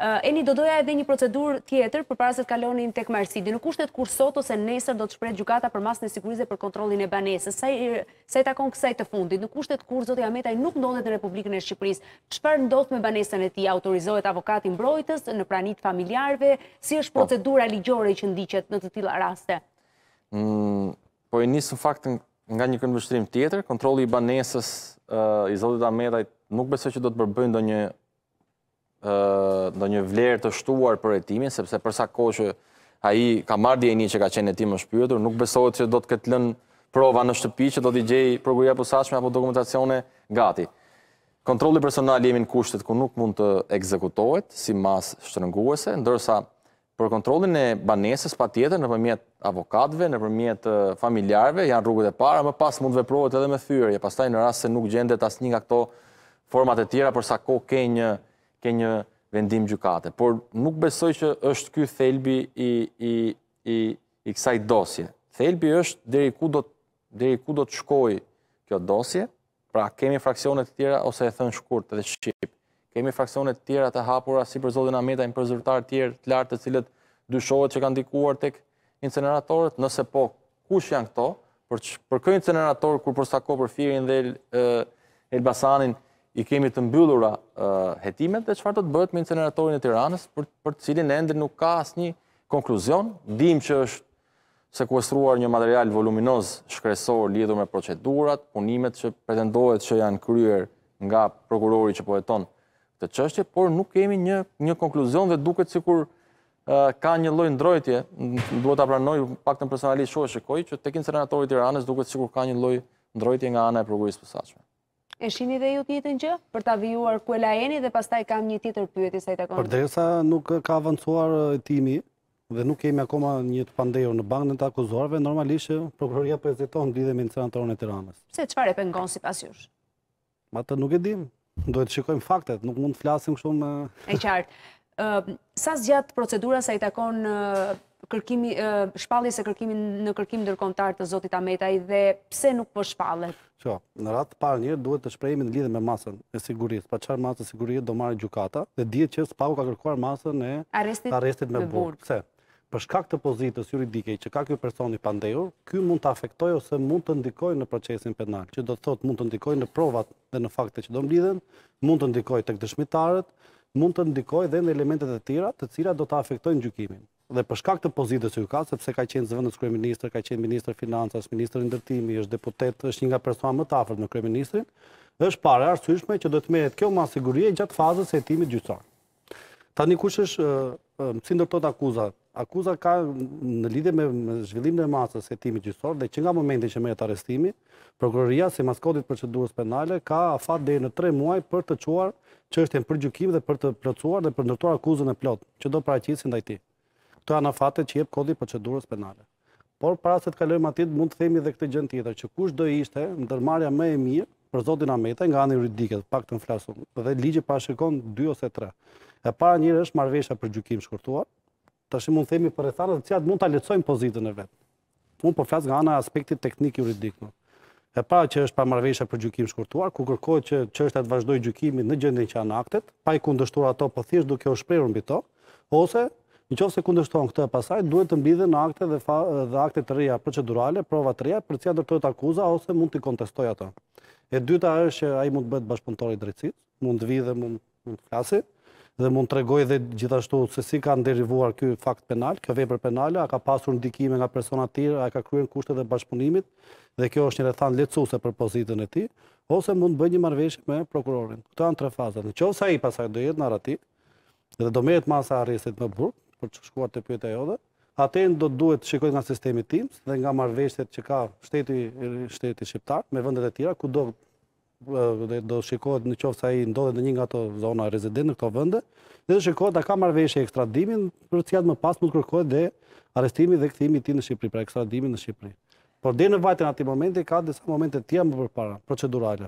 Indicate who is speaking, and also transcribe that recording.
Speaker 1: Eh, Eni, do doja edhe një procedur tjetër për para se të kalonin të këmërësidi. Në kushtet kur sot ose nesër do të shprejt gjukata për masë në sigurizë për kontrolin e banese? Sa i takon kësaj të fundit? Në kushtet kur zotë Jametaj nuk ndodhet në Republikën e Shqipërisë? Qëpar ndodhet me banesën e ti? Autorizohet avokatin brojtës në pranit familjarve? Si është po. procedura ligjore që ndiqet në të tila raste?
Speaker 2: Mm, po e njësë në faktën nga një këndë vështrim tjetër, kontroli i banesës eh, i Zotit Ametaj nuk besoj që do të bërbëndo një në një vlerë të shtuar për etimin, sepse përsa ko që a i ka marrë djeni që ka qenë etim më pyëtur, nuk besohet që do të këtë lënë prova në shtëpi që do t'i gjejë prokuria pësashme apo dokumentacione gati. Kontrolli personal jemi në kushtet ku nuk mund të ekzekutohet si mas shtërënguese, ndërsa për kontrolin e banesës pa tjetër në përmjet avokatve, në përmjet familjarve, janë rrugët e para, më pas mund të veprohet edhe me thyrje, pas taj në rrasë se nuk gjendet as një nga këto format e tjera, përsa ko ke një ke një vendim gjukate. Por nuk besoj që është kjo thelbi i kësaj dosje. Thelbi është dheri ku do të shkoj kjo dosje, pra kemi fraksionet të tjera ose e thënë shkurt të dhe shqip. Kemi fraksionet të tjera të hapura si për zodin Ameta i më përzërtar tjerë të lartë të cilët dyshojët që kanë dikuar të inceneratorët, nëse po kush janë këto, për kë inceneratorë kur përstako për firin dhe Elbasanin i kemi të mbyllura hetimet dhe qëfar të të bëhet me inceneratorin e Tiranës për cilin endri nuk ka asë një konkluzion. Dim që është sekuestruar një material voluminoz shkresor lidhë me procedurat, punimet që pretendohet që janë kryer nga prokurori që poeton të qështje, por nuk kemi një konkluzion dhe duket si ka një loj ndrojtje, duhet të apranoj pak të personalisht shohë shikoj, që tek i Tiranës duket si ka një loj ndrojtje nga ana e prokurisë pësachme.
Speaker 1: E shini dhe ju të jetën gjë? Për të avijuar kuela e eni dhe pastaj kam një titër pyeti sa i të konë? Për
Speaker 3: dresa nuk ka avancuar timi dhe nuk kemi akoma një të pandejo në bankën të akuzuarve, normalisht prokuroria prezeton lidhe me në senatorën e tiranës.
Speaker 1: Se qëfar e pengon si pas jush?
Speaker 3: Ma të nuk e dim, dojë të shikojmë faktet, nuk mund të flasim shumë...
Speaker 1: E qartë, sa zgjatë procedura sa i takon shpalli se kërkimin në kërkim dërkontar të Zotit Ametaj dhe pse nuk për po shpallet?
Speaker 3: Qo, në ratë parë njërë duhet të shprejimi në lidhe me masën e sigurit, pa qarë masën e sigurit do marë gjukata dhe djetë që s'pau ka kërkuar masën e arestit me burë. Pse? Për shkak të pozitës juridike që ka kjo personi pandejur, kjo mund të afektoj ose mund të ndikoj në procesin penal, që do të thot mund të ndikoj në provat dhe në fakte që do mblidhen, mund të ndikoj të këdëshmitarët, mund të ndikoj dhe në elementet e tira, të cira do të afektojnë gjukimin. Dhe përshka këtë pozitës ju ka, sepse ka qenë zëvëndës kreministrë, ka qenë ministrë finansës, ministrë ndërtimi, është deputet, është një nga persona më tafërt në kreministrin, është pare arsyshme që do të mehet kjo ma sigurie gjatë fazës e timit gjysarë. Ta një kush është, si ndërtot akuzat, akuza ka në lidhje me zhvillimin e masës së hetimit gjyqësor dhe që nga momenti që merret arrestimi, prokuroria si mas kodit procedurës penale ka afat deri në 3 muaj për të çuar çështjen për gjykim dhe për të plotësuar dhe për ndërtuar akuzën e plot, që do paraqitet ndaj tij. Këto janë afatet që jep kodi procedurës penale. Por para se të kalojmë atit, mund të themi edhe këtë gjën tjetër që kush do ishte ndërmarrja më e mirë për Zotin Ameta nga ana juridike, paktën flasum, dhe ligji parashikon 2 ose 3. E para njëri është marrveshja për gjykim shkurtuar, të mund themi për e tharë, dhe cjatë mund të aletsojnë pozitën e vetë. Mund për nga ana aspektit teknik i juridik. Po. E pa që është pa për gjukim shkurtuar, ku kërkoj që që është atë të vazhdoj gjukimit në gjendin që anë aktet, pa i kundështuar ato për po thjesht duke o shprerën bito, ose në qofë se kundështuar në këtë pasaj, duhet të mbidhe në aktet dhe aktet të reja procedurale, prova të reja, për cja dërtojt akuza, ose mund të kontestoj ato. E dyta është që a i mund të bëjt bashkëpëntori drecit, mund të vidhe, mund të flasit, dhe mund të regoj dhe gjithashtu se si ka nderivuar kjo fakt penal, kjo vepër penale, a ka pasur ndikime nga personat tjerë, a ka kryen kushtet dhe bashkëpunimit, dhe kjo është një rethan letësuse për pozitën e ti, ose mund bëjnë një marveshë me prokurorin. Këto janë tre faza. Në qovë sa i pasaj do jetë në aratik, dhe do merret masa arrestit më burë, për që shkuar të pyta jodhe, atërin do duhet të shikojt nga sistemi TIMS dhe nga marrëveshjet që ka shteti shqiptar me vendet e tjera ku do do shikohet në qofë sa i ndodhe në një nga të zona rezident në këto vënde, dhe do shikohet da ka e ekstradimin, për cilat më pas më të kërkohet dhe arestimi dhe këthimi ti në Shqipëri, pra ekstradimin në Shqipëri. Por dhe në vajtën ati momente, ka disa momente tja më përpara, procedurale.